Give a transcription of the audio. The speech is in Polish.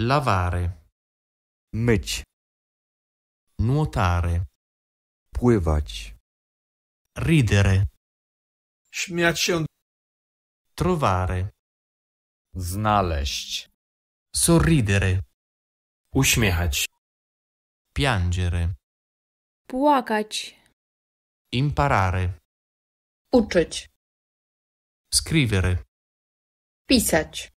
Lavare. Myć. Nuotare. Pływać. Ridere. Śmiać się. Trovare. Znaleźć. Sorridere. Uśmiechać. Piangere. Płakać. Imparare. Uczyć. Scrivere. Pisać.